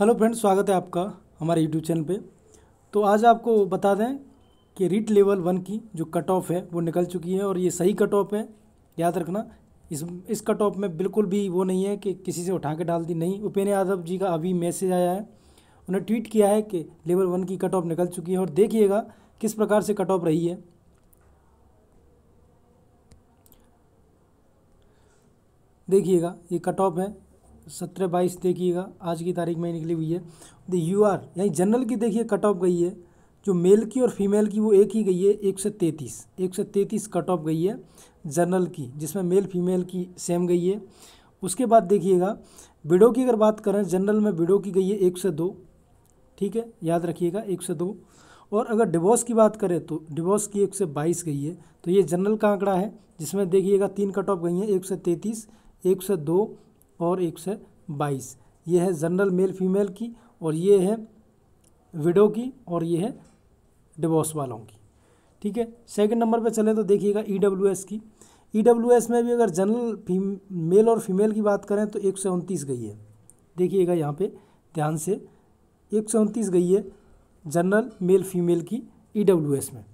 hello friends स्वागत है आपका हमारे यूट्यूब चैनल पे तो आज आपको बता दें कि रीट लेवल वन की जो कट ऑफ है वो निकल चुकी है और ये सही कट ऑफ है याद रखना इस इस कट ऑफ में बिल्कुल भी वो नहीं है कि किसी से उठा के डाल दी नहीं उपेन्द्र यादव जी का अभी मैसेज आया है उन्हें ट्वीट किया है कि लेवल वन की कट ऑफ निकल चुकी है और देखिएगा किस प्रकार से कट ऑफ रही है देखिएगा ये कट ऑफ है सत्रह बाईस देखिएगा आज की तारीख में निकली हुई है द यू आर यानी जनरल की देखिए कट ऑफ गई है जो मेल की और फीमेल की वो एक ही गई है एक सौ तैंतीस एक सौ तैंतीस कट ऑफ गई है जनरल की जिसमें मेल फीमेल की सेम गई है उसके बाद देखिएगा विडो की अगर बात करें जनरल में विडो की गई है एक सौ दो ठीक है याद रखिएगा एक सौ दो और अगर डिवोर्स की बात करें तो डिवोर्स की एक सौ बाईस गई है तो ये जनरल का आंकड़ा है जिसमें देखिएगा तीन कट ऑफ गई हैं एक सौ तैंतीस एक सौ दो और एक सौ बाईस ये है जनरल मेल फीमेल की और ये है विडो की और ये है डिवोर्स वालों की ठीक है सेकंड नंबर पे चलें तो देखिएगा ई e की ई e में भी अगर जनरल मेल और फीमेल की बात करें तो एक सौ उनतीस गई है देखिएगा यहाँ पे ध्यान से एक सौ उनतीस गई है जनरल मेल फीमेल की ई e में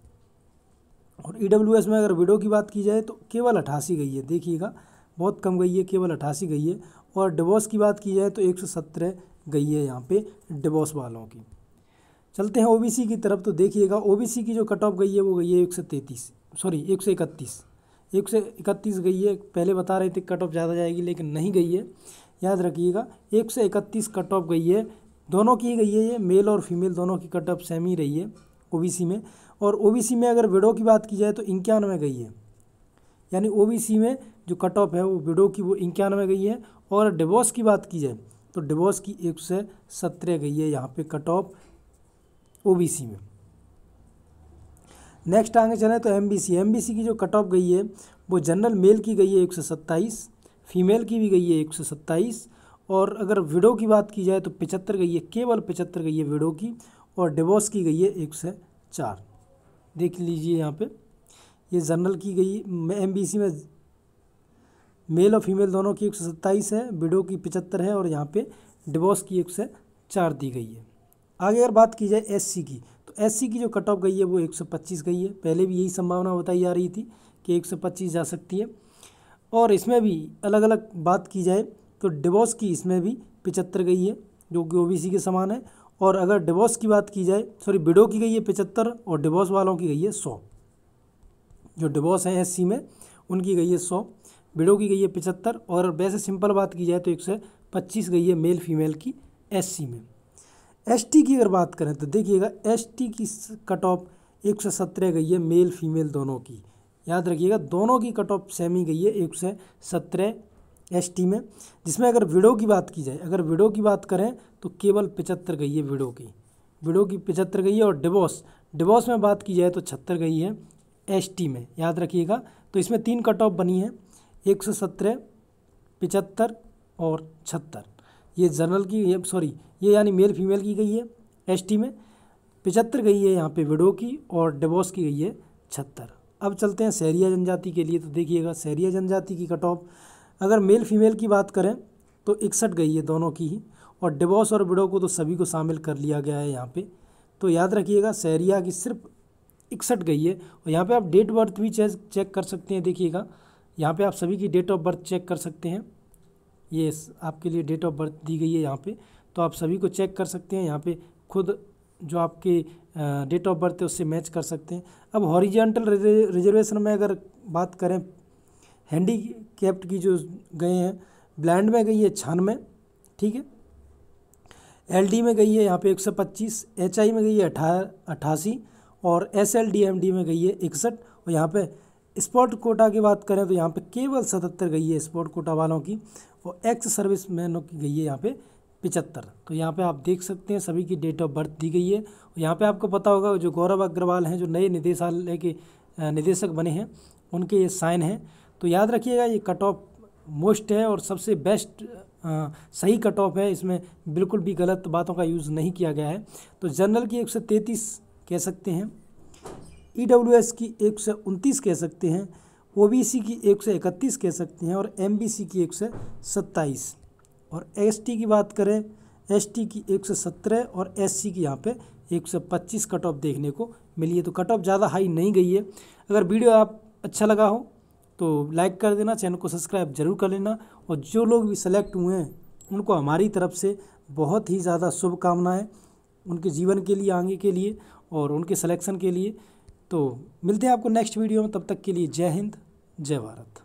और ई में अगर विडो की बात की जाए तो केवल अट्ठासी गई है देखिएगा बहुत कम गई है केवल अट्ठासी गई है और डिवोर्स की बात की जाए तो एक सौ सत्रह गई है यहाँ पे डिवोर्स वालों की चलते हैं ओबीसी की तरफ तो देखिएगा ओबीसी की जो कट ऑफ गई है वो गई है एक सौ तैंतीस सॉरी एक सौ इकतीस एक सौ इकतीस गई है पहले बता रहे थे कट ऑफ ज़्यादा जाएगी लेकिन नहीं गई है याद रखिएगा एक सौ इकतीस कट ऑफ गई है दोनों की गई है ये मेल और फीमेल दोनों की कट ऑफ सेम ही रही है ओबीसी में और ओबीसी में अगर विडो की बात की जाए तो इक्यानवे गई है यानी ओबीसी में जो कट ऑफ है वो विडो की वो इक्यानवे गई है और डिवोर्स की बात की जाए तो डिवोर्स की एक से सत्रह गई है यहाँ पे कट ऑफ ओबीसी में नेक्स्ट आगे चलें तो एमबीसी एमबीसी की जो कट ऑफ गई है वो जनरल मेल की गई है एक सौ सत्ताईस फीमेल की भी गई है एक सौ सत्ताईस और अगर विडो की बात की जाए तो पिचहत्तर गई है केवल पिचहत्तर गई है विडो की और डिवोर्स की गई है एक सौ चार देख लीजिए यहाँ पे ये जनरल की गई एम बी सी में मेल और फीमेल दोनों की एक सौ सत्ताईस है विडो की पिचहत्तर है और यहाँ पे डिवोर्स की एक सौ चार दी गई है आगे अगर बात की जाए एससी की तो एससी की जो कट ऑफ गई है वो 125 गई है पहले भी यही संभावना बताई जा रही थी कि 125 जा सकती है और इसमें भी अलग अलग बात की जाए तो डिवोर्स की इसमें भी पिचहत्तर गई है जो कि सी के समान है और अगर डिवोर्स की बात की जाए सॉरी बिडो की गई है पिचहत्तर और डिवोर्स वालों की गई है सौ जो डिवोर्स हैं एस में उनकी गई है सौ बिडो की गई है पिचहत्तर और वैसे सिंपल बात की जाए तो एक सौ पच्चीस गई है मेल फीमेल की एस में एस की अगर बात करें तो देखिएगा एस की कट ऑफ एक सौ सत्रह गई है मेल फीमेल दोनों की याद रखिएगा दोनों की कट ऑफ सेम ही गई है एक सौ सत्रह एस में जिसमें अगर विडो की बात की जाए अगर विडो की बात करें तो केवल पिचहत्तर गई है विडो की विडो की पिचहत्तर गई है और डिवोर्स डिवोर्स में बात की जाए तो छहत्तर गई है एस में याद रखिएगा तो इसमें तीन कट ऑफ बनी है एक सौ सत्रह पिचहत्तर और छहत्तर ये जनरल की सॉरी ये यानी मेल फीमेल की गई है एसटी में पिचहत्तर गई है यहाँ पे विडो की और डिबोस की गई है छहत्तर अब चलते हैं सहरिया जनजाति के लिए तो देखिएगा सहरिया जनजाति की कट ऑफ अगर मेल फीमेल की बात करें तो इकसठ गई है दोनों की ही और डिवोर्स और विडो को तो सभी को शामिल कर लिया गया है यहाँ पर तो याद रखिएगा सहरिया की सिर्फ इकसठ गई है और यहाँ पर आप डेट बर्थ भी चेक कर सकते हैं देखिएगा यहाँ पे आप सभी की डेट ऑफ बर्थ चेक कर सकते हैं ये आपके लिए डेट ऑफ बर्थ दी गई है यहाँ पे तो आप सभी को चेक कर सकते हैं यहाँ पे खुद जो आपके डेट ऑफ बर्थ है उससे मैच कर सकते हैं अब हॉरिजेंटल रिजर्वेशन में अगर बात करें हैंडी कैप्ट की जो गए हैं ब्लैंड में गई है छानवे ठीक है एलडी में गई है यहाँ पे 125 एचआई में गई है अठारह अठासी और S L D M D में गई है इकसठ और यहाँ पे स्पोर्ट कोटा की बात करें तो यहाँ पे केवल सतहत्तर गई है स्पोर्ट कोटा वालों की और एक्स सर्विस मैनों की गई है यहाँ पे पिचहत्तर तो यहाँ पे आप देख सकते हैं सभी की डेट ऑफ बर्थ दी गई है और यहाँ पे आपको पता होगा जो गौरव अग्रवाल हैं जो नए निदेशालय के निदेशक बने हैं उनके ये साइन हैं तो याद रखिएगा ये कट ऑफ मोस्ट है और सबसे बेस्ट आ, सही कट ऑफ है इसमें बिल्कुल भी गलत बातों का यूज़ नहीं किया गया है तो जनरल की एक कह सकते हैं ई e की एक सौ उनतीस कह सकते हैं ओ की एक सौ इकतीस कह सकते हैं और एम की एक सत्ताईस और एस की बात करें एस की एक सौ सत्रह और एस की यहाँ पे एक सौ पच्चीस कट ऑफ देखने को मिली है तो कट ऑफ ज़्यादा हाई नहीं गई है अगर वीडियो आप अच्छा लगा हो तो लाइक कर देना चैनल को सब्सक्राइब जरूर कर लेना और जो लोग भी सेलेक्ट हुए हैं उनको हमारी तरफ से बहुत ही ज़्यादा शुभकामनाएँ उनके जीवन के लिए आगे के लिए और उनके सलेक्शन के लिए तो मिलते हैं आपको नेक्स्ट वीडियो में तब तक के लिए जय हिंद जय भारत